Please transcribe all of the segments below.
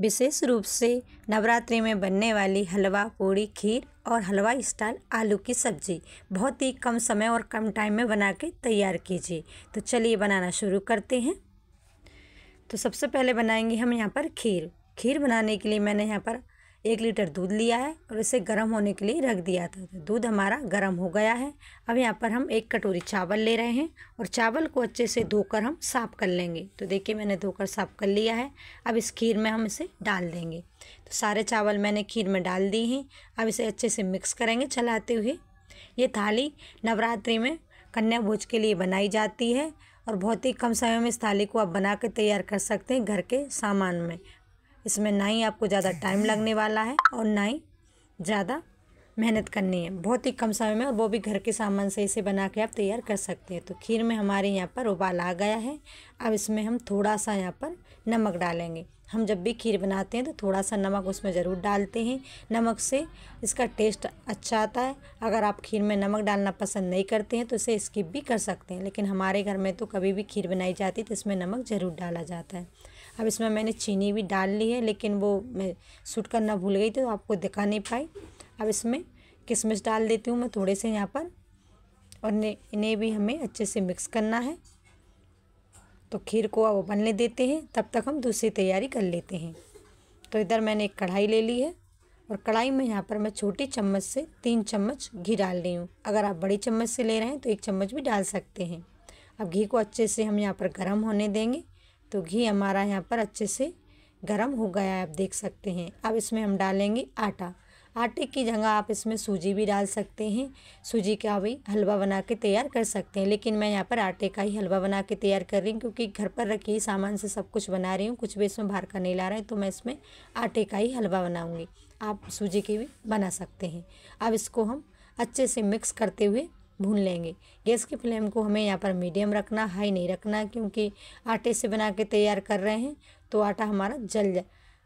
विशेष रूप से नवरात्रि में बनने वाली हलवा पूड़ी खीर और हलवा स्टाइल आलू की सब्ज़ी बहुत ही कम समय और कम टाइम में बना के तैयार कीजिए तो चलिए बनाना शुरू करते हैं तो सबसे पहले बनाएंगे हम यहाँ पर खीर खीर बनाने के लिए मैंने यहाँ पर एक लीटर दूध लिया है और इसे गर्म होने के लिए रख दिया था तो दूध हमारा गर्म हो गया है अब यहाँ पर हम एक कटोरी चावल ले रहे हैं और चावल को अच्छे से धोकर हम साफ़ कर लेंगे तो देखिए मैंने धोकर साफ़ कर लिया है अब इस खीर में हम इसे डाल देंगे तो सारे चावल मैंने खीर में डाल दिए हैं अब इसे अच्छे से मिक्स करेंगे चलाते हुए ये थाली नवरात्रि में कन्या भोज के लिए बनाई जाती है और बहुत ही कम समय में इस थाली को आप बना के तैयार कर सकते हैं घर के सामान में इसमें ना ही आपको ज़्यादा टाइम लगने वाला है और ना ही ज़्यादा मेहनत करनी है बहुत ही कम समय में और वो भी घर के सामान से इसे बना के आप तैयार कर सकते हैं तो खीर में हमारे यहाँ पर उबाल आ गया है अब इसमें हम थोड़ा सा यहाँ पर नमक डालेंगे हम जब भी खीर बनाते हैं तो थोड़ा सा नमक उसमें ज़रूर डालते हैं नमक से इसका टेस्ट अच्छा आता है अगर आप खीर में नमक डालना पसंद नहीं करते हैं तो इसे स्किप भी कर सकते हैं लेकिन हमारे घर में तो कभी भी खीर बनाई जाती है तो इसमें नमक ज़रूर डाला जाता है अब इसमें मैंने चीनी भी डाल ली है लेकिन वो मैं सूट करना भूल गई तो आपको दिखा नहीं पाई अब इसमें किशमिश डाल देती हूँ मैं थोड़े से यहाँ पर और इन्हें भी हमें अच्छे से मिक्स करना है तो खीर को अब उबलने देते हैं तब तक हम दूसरी तैयारी कर लेते हैं तो इधर मैंने एक कढ़ाई ले ली है और कढ़ाई में यहाँ पर मैं छोटी चम्मच से तीन चम्मच घी डाल रही हूँ अगर आप बड़ी चम्मच से ले रहे हैं तो एक चम्मच भी डाल सकते हैं अब घी को अच्छे से हम यहाँ पर गर्म होने देंगे तो घी हमारा यहाँ पर अच्छे से गर्म हो गया है आप देख सकते हैं अब इसमें हम डालेंगे आटा आटे की जगह आप इसमें सूजी भी डाल सकते हैं सूजी का भी हलवा बना के तैयार कर सकते हैं लेकिन मैं यहाँ पर आटे का ही हलवा बना के तैयार कर रही हूँ क्योंकि घर पर रखी सामान से सब कुछ बना रही हूँ कुछ भी इसमें बाहर का नहीं ला रहा है तो मैं इसमें आटे का ही हलवा बनाऊँगी आप सूजी के भी बना सकते हैं अब इसको हम अच्छे से मिक्स करते हुए भून लेंगे गैस की फ्लेम को हमें यहाँ पर मीडियम रखना हाई नहीं रखना क्योंकि आटे से बना के तैयार कर रहे हैं तो आटा हमारा जल जा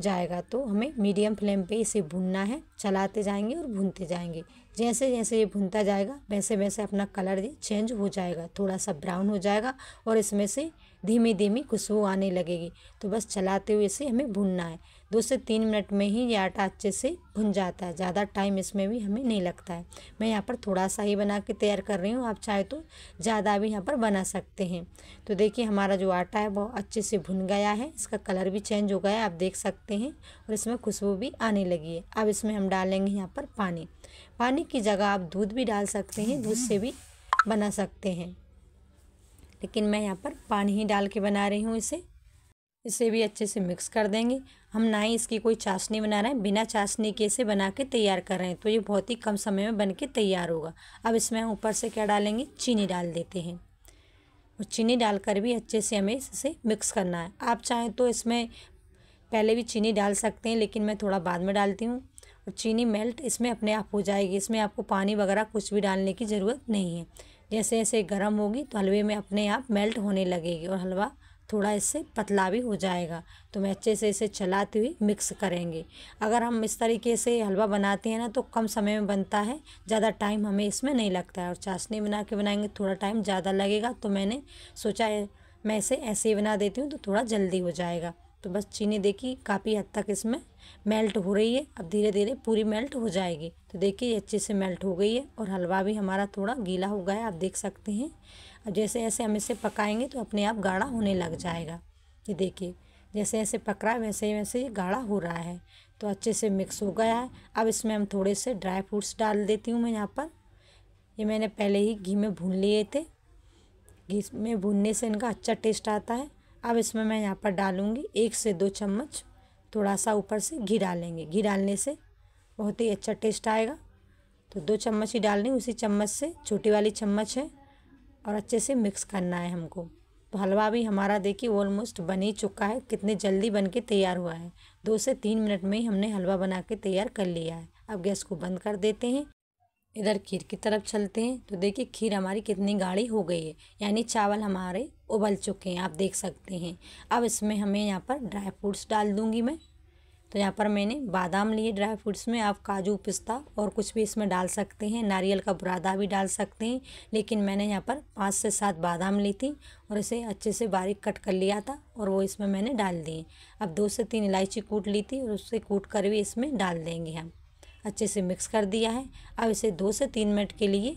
जाएगा तो हमें मीडियम फ्लेम पे इसे भूनना है चलाते जाएंगे और भूनते जाएंगे जैसे जैसे ये भूनता जाएगा वैसे वैसे अपना कलर ये चेंज हो जाएगा थोड़ा सा ब्राउन हो जाएगा और इसमें से धीमी धीमी खुशबू आने लगेगी तो बस चलाते हुए इसे हमें भूनना है दो से तीन मिनट में ही ये आटा अच्छे से भुन जाता है ज़्यादा टाइम इसमें भी हमें नहीं लगता है मैं यहाँ पर थोड़ा सा ही बना के तैयार कर रही हूँ आप चाहे तो ज़्यादा भी यहाँ पर बना सकते हैं तो देखिए हमारा जो आटा है वो अच्छे से भुन गया है इसका कलर भी चेंज हो गया है आप देख सकते हैं और इसमें खुशबू भी आने लगी है अब इसमें हम डालेंगे यहाँ पर पानी पानी की जगह आप दूध भी डाल सकते हैं दूध से भी बना सकते हैं लेकिन मैं यहाँ पर पानी ही डाल के बना रही हूँ इसे इसे भी अच्छे से मिक्स कर देंगे हम ना ही इसकी कोई चाशनी बना रहे हैं बिना चाशनी के इसे बना के तैयार कर रहे हैं तो ये बहुत ही कम समय में बन के तैयार होगा अब इसमें हम ऊपर से क्या डालेंगे चीनी डाल देते हैं और चीनी डालकर भी अच्छे से हमें इसे मिक्स करना है आप चाहें तो इसमें पहले भी चीनी डाल सकते हैं लेकिन मैं थोड़ा बाद में डालती हूँ और चीनी मेल्ट इसमें अपने आप हो जाएगी इसमें आपको पानी वगैरह कुछ भी डालने की ज़रूरत नहीं है जैसे जैसे गर्म होगी तो हलवे में अपने आप मेल्ट होने लगेगी और हलवा थोड़ा इससे पतला भी हो जाएगा तो मैं अच्छे से इसे चलाती हुई मिक्स करेंगे अगर हम इस तरीके से हलवा बनाते हैं ना तो कम समय में बनता है ज़्यादा टाइम हमें इसमें नहीं लगता है और चाशनी बना के बनाएंगे थोड़ा टाइम ज़्यादा लगेगा तो मैंने सोचा है मैं इसे ऐसे ही बना देती हूँ तो थोड़ा जल्दी हो जाएगा तो बस चीनी देखिए काफ़ी हद तक इसमें मेल्ट हो रही है अब धीरे धीरे पूरी मेल्ट हो जाएगी तो देखिए अच्छे से मेल्ट हो गई है और हलवा भी हमारा थोड़ा गीला हो गया है आप देख सकते हैं अब जैसे ऐसे हम इसे पकाएंगे तो अपने आप गाढ़ा होने लग जाएगा ये देखिए जैसे ऐसे पक रहा है वैसे ही वैसे ही गाढ़ा हो रहा है तो अच्छे से मिक्स हो गया है अब इसमें हम थोड़े से ड्राई फ्रूट्स डाल देती हूँ मैं यहाँ पर ये मैंने पहले ही घी में भून लिए थे घी में भूनने से इनका अच्छा टेस्ट आता है अब इसमें मैं यहाँ पर डालूँगी एक से दो चम्मच थोड़ा सा ऊपर से घी डालेंगे घी डालने से बहुत ही अच्छा टेस्ट आएगा तो दो चम्मच ही डालनी उसी चम्मच से छोटी वाली चम्मच है और अच्छे से मिक्स करना है हमको तो हलवा भी हमारा देखिए ऑलमोस्ट बन ही चुका है कितने जल्दी बन के तैयार हुआ है दो से तीन मिनट में ही हमने हलवा बना के तैयार कर लिया है अब गैस को बंद कर देते हैं इधर खीर की तरफ चलते हैं तो देखिए खीर हमारी कितनी गाढ़ी हो गई है यानी चावल हमारे उबल चुके हैं आप देख सकते हैं अब इसमें हमें यहाँ पर ड्राई फ्रूट्स डाल दूँगी मैं तो यहाँ पर मैंने बादाम लिए ड्राई फ्रूट्स में आप काजू पिस्ता और कुछ भी इसमें डाल सकते हैं नारियल का बुरादा भी डाल सकते हैं लेकिन मैंने यहाँ पर पाँच से सात बादाम ली थी और इसे अच्छे से बारीक कट कर लिया था और वो इसमें मैंने डाल दिए अब दो से तीन इलायची कूट ली थी और उससे कूट कर भी इसमें डाल देंगे हम अच्छे से मिक्स कर दिया है अब इसे दो से तीन मिनट के लिए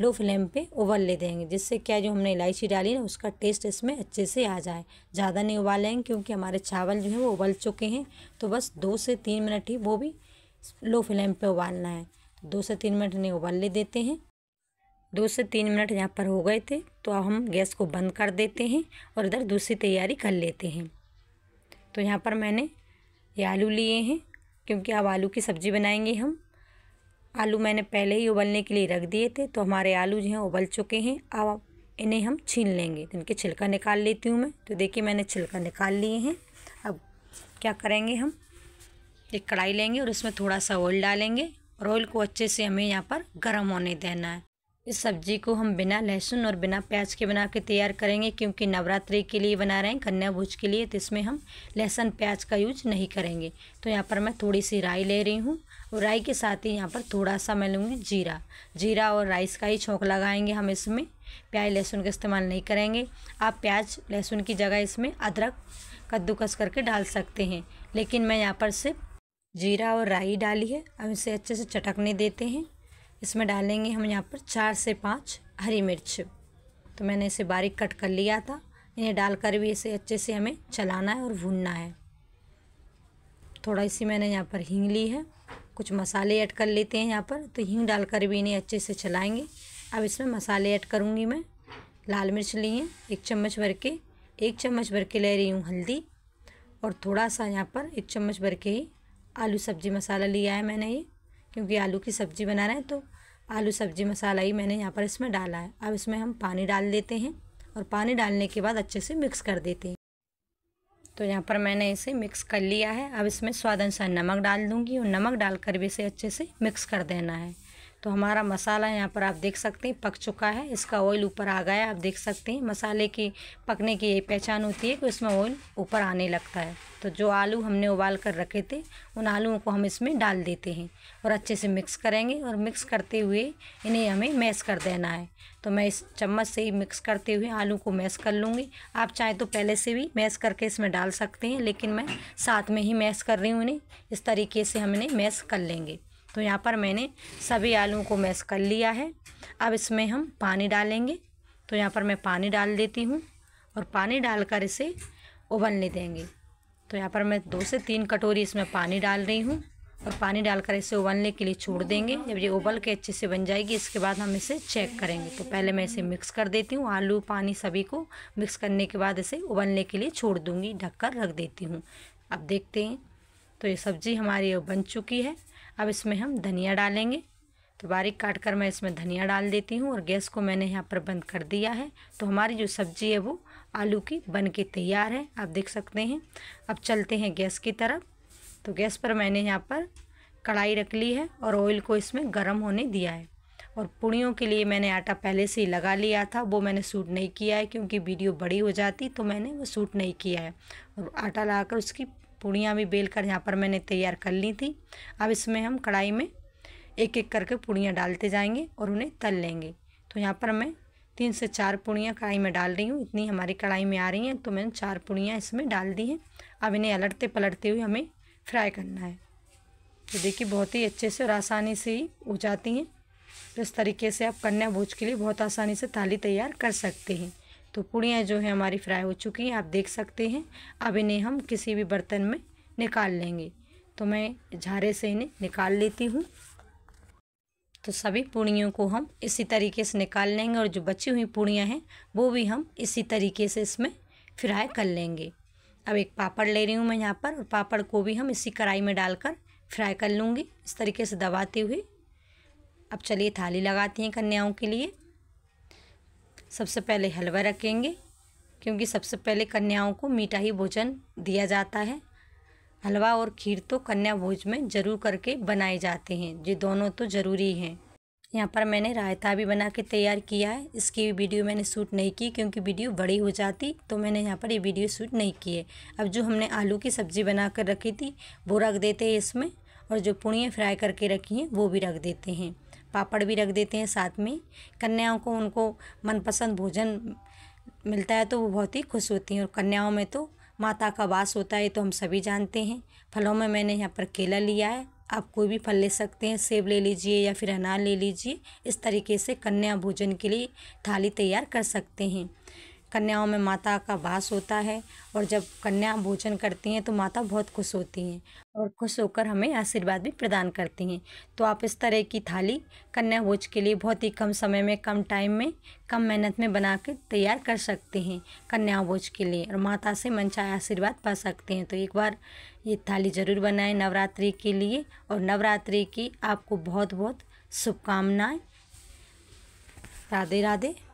लो फ्लेम पे ले देंगे जिससे क्या जो हमने इलायची डाली ना उसका टेस्ट इसमें अच्छे से आ जाए ज़्यादा नहीं उबालेंगे क्योंकि हमारे चावल जो है वो उबल चुके हैं तो बस दो से तीन मिनट ही वो भी लो फ्लेम पे उबालना है दो से तीन मिनट नहीं ले देते हैं दो से तीन मिनट यहाँ पर हो गए थे तो अब हम गैस को बंद कर देते हैं और इधर दूसरी तैयारी कर लेते हैं तो यहाँ पर मैंने ये आलू लिए हैं क्योंकि अब आलू की सब्ज़ी बनाएंगे हम आलू मैंने पहले ही उबलने के लिए रख दिए थे तो हमारे आलू जो हैं उबल चुके हैं अब इन्हें हम छीन लेंगे तो इनके छिलका निकाल लेती हूँ मैं तो देखिए मैंने छिलका निकाल लिए हैं अब क्या करेंगे हम एक कढ़ाई लेंगे और उसमें थोड़ा सा ऑयल डालेंगे और ऑयल को अच्छे से हमें यहाँ पर गर्म होने देना है इस सब्जी को हम बिना लहसुन और बिना प्याज के बना के तैयार करेंगे क्योंकि नवरात्रि के लिए बना रहे हैं कन्या भोज के लिए तो इसमें हम लहसुन प्याज का यूज नहीं करेंगे तो यहाँ पर मैं थोड़ी सी राई ले रही हूँ और राई के साथ ही यहाँ पर थोड़ा सा मैं लूँगी जीरा जीरा और राइस का ही छोंक लगाएंगे हम इसमें प्याज लहसुन का इस्तेमाल नहीं करेंगे आप प्याज लहसुन की जगह इसमें अदरक कद्दूकस करके डाल सकते हैं लेकिन मैं यहाँ पर सिर्फ जीरा और राई डाली है अब इसे अच्छे से चटकने देते हैं इसमें डालेंगे हम यहाँ पर चार से पाँच हरी मिर्च तो मैंने इसे बारीक कट कर लिया था इन्हें डालकर भी इसे अच्छे से हमें चलाना है और भूनना है थोड़ा इसी मैंने यहाँ पर हींग ली है कुछ मसाले ऐड कर लेते हैं यहाँ पर तो हींग डालकर भी इन्हें अच्छे से चलाएंगे अब इसमें मसाले ऐड करूँगी मैं लाल मिर्च ली है एक चम्मच भर के एक चम्मच भर के ले रही हूँ हल्दी और थोड़ा सा यहाँ पर एक चम्मच भर के ही आलू सब्जी मसाला लिया है मैंने ये क्योंकि आलू की सब्ज़ी बना रहे हैं तो आलू सब्ज़ी मसाला ही मैंने यहाँ पर इसमें डाला है अब इसमें हम पानी डाल देते हैं और पानी डालने के बाद अच्छे से मिक्स कर देते हैं तो यहाँ पर मैंने इसे मिक्स कर लिया है अब इसमें स्वाद अनुसार नमक डाल दूँगी और नमक डालकर भी इसे अच्छे से मिक्स कर देना है तो हमारा मसाला यहाँ पर आप देख सकते हैं पक चुका है इसका ऑयल ऊपर आ गया आप देख सकते हैं मसाले की पकने की यही पहचान होती है कि उसमें ऑयल ऊपर आने लगता है तो जो आलू हमने उबाल कर रखे थे उन आलूओं को हम इसमें डाल देते हैं और अच्छे से मिक्स करेंगे और मिक्स करते हुए इन्हें हमें मैश कर देना है तो मैं इस चम्मच से ही मिक्स करते हुए आलू को मैश कर लूँगी आप चाहे तो पहले से भी मैश करके इसमें डाल सकते हैं लेकिन मैं साथ में ही मैश कर रही हूँ इन्हें इस तरीके से हम इन्हें मैश कर लेंगे तो यहाँ पर मैंने सभी आलू को मैश कर लिया है अब इसमें हम पानी डालेंगे तो यहाँ पर मैं पानी डाल देती हूँ और पानी डालकर इसे उबलने देंगे तो यहाँ पर मैं दो से तीन कटोरी इसमें पानी डाल रही हूँ और पानी डालकर इसे उबलने के लिए छोड़ देंगे जब ये उबल के अच्छे से बन जाएगी इसके बाद हम इसे चेक करेंगे तो पहले मैं इसे मिक्स कर देती हूँ आलू पानी सभी को मिक्स करने के बाद इसे उबलने के लिए छोड़ दूँगी ढककर रख देती हूँ अब देखते हैं तो ये सब्ज़ी हमारी बन चुकी है अब इसमें हम धनिया डालेंगे तो बारीक काट कर मैं इसमें धनिया डाल देती हूँ और गैस को मैंने यहाँ पर बंद कर दिया है तो हमारी जो सब्ज़ी है वो आलू की बन के तैयार है आप देख सकते हैं अब चलते हैं गैस की तरफ तो गैस पर मैंने यहाँ पर कढ़ाई रख ली है और ऑयल को इसमें गर्म होने दिया है और पुड़ियों के लिए मैंने आटा पहले से ही लगा लिया था वो मैंने सूट नहीं किया है क्योंकि वीडियो बड़ी हो जाती तो मैंने वो सूट नहीं किया है और आटा लगाकर उसकी पूड़ियाँ भी बेल कर यहाँ पर मैंने तैयार कर ली थी अब इसमें हम कढ़ाई में एक एक करके पूड़ियाँ डालते जाएंगे और उन्हें तल लेंगे तो यहाँ पर मैं तीन से चार पूड़ियाँ कढ़ाई में डाल रही हूँ इतनी हमारी कढ़ाई में आ रही हैं तो मैंने चार पूड़ियाँ इसमें डाल दी हैं अब इन्हें अलटते पलटते हुए हमें फ्राई करना है तो देखिए बहुत ही अच्छे से और आसानी से ही हो जाती हैं तो इस तरीके से आप कन्या भोज के लिए बहुत आसानी से थाली तैयार कर सकते हैं तो पूड़ियाँ जो है हमारी फ्राई हो चुकी हैं आप देख सकते हैं अब इन्हें हम किसी भी बर्तन में निकाल लेंगे तो मैं झारे से इन्हें निकाल लेती हूँ तो सभी पूड़ियों को हम इसी तरीके से निकाल लेंगे और जो बची हुई पूड़ियाँ हैं वो भी हम इसी तरीके से इसमें फ्राई कर लेंगे अब एक पापड़ ले रही हूँ मैं यहाँ पर और पापड़ को भी हम इसी कढ़ाई में डालकर फ्राई कर लूँगी इस तरीके से दबाते हुए अब चलिए थाली लगाती हैं कन्याओं के लिए सबसे पहले हलवा रखेंगे क्योंकि सबसे पहले कन्याओं को मीठा ही भोजन दिया जाता है हलवा और खीर तो कन्या भोज में ज़रूर करके बनाए जाते हैं ये दोनों तो ज़रूरी हैं यहाँ पर मैंने रायता भी बना के तैयार किया है इसकी वीडियो मैंने शूट नहीं की क्योंकि वीडियो बड़ी हो जाती तो मैंने यहाँ पर ये वीडियो शूट नहीं की है अब जो हमने आलू की सब्ज़ी बना कर रखी थी वो रख देते हैं इसमें और जो पुड़ियाँ फ्राई करके रखी हैं वो भी रख देते हैं पापड़ भी रख देते हैं साथ में कन्याओं को उनको मनपसंद भोजन मिलता है तो वो बहुत ही खुश होती हैं और कन्याओं में तो माता का वास होता है तो हम सभी जानते हैं फलों में मैंने यहाँ पर केला लिया है आप कोई भी फल ले सकते हैं सेब ले लीजिए या फिर अनार ले लीजिए इस तरीके से कन्या भोजन के लिए थाली तैयार कर सकते हैं कन्याओं में माता का वास होता है और जब कन्या भोजन करती हैं तो माता बहुत खुश होती हैं और खुश होकर हमें आशीर्वाद भी प्रदान करती हैं तो आप इस तरह की थाली कन्या भोज के लिए बहुत ही कम समय में कम टाइम में कम मेहनत में बना के तैयार कर सकते हैं कन्या भोज के लिए और माता से मनचाहे आशीर्वाद पा सकते हैं तो एक बार ये थाली ज़रूर बनाएं नवरात्रि के लिए और नवरात्रि की आपको बहुत बहुत शुभकामनाएँ राधे राधे